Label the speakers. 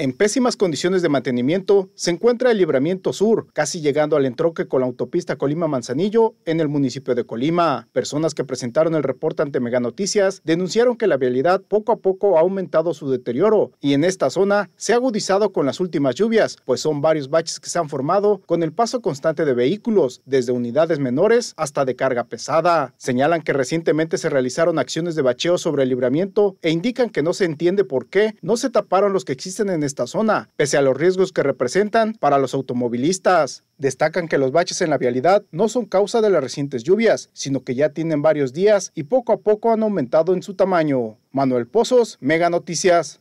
Speaker 1: En pésimas condiciones de mantenimiento se encuentra el Libramiento Sur, casi llegando al entroque con la autopista Colima-Manzanillo en el municipio de Colima. Personas que presentaron el reporte ante Mega Noticias denunciaron que la vialidad poco a poco ha aumentado su deterioro y en esta zona se ha agudizado con las últimas lluvias, pues son varios baches que se han formado con el paso constante de vehículos, desde unidades menores hasta de carga pesada. Señalan que recientemente se realizaron acciones de bacheo sobre el libramiento e indican que no se entiende por qué no se taparon los que existen en esta zona, pese a los riesgos que representan para los automovilistas. Destacan que los baches en la vialidad no son causa de las recientes lluvias, sino que ya tienen varios días y poco a poco han aumentado en su tamaño. Manuel Pozos, Mega Noticias.